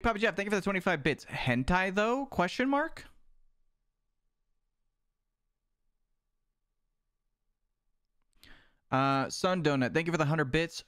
Papa Jeff, thank you for the 25 bits. Hentai though? Question mark? Uh, Sun Donut, thank you for the 100 bits.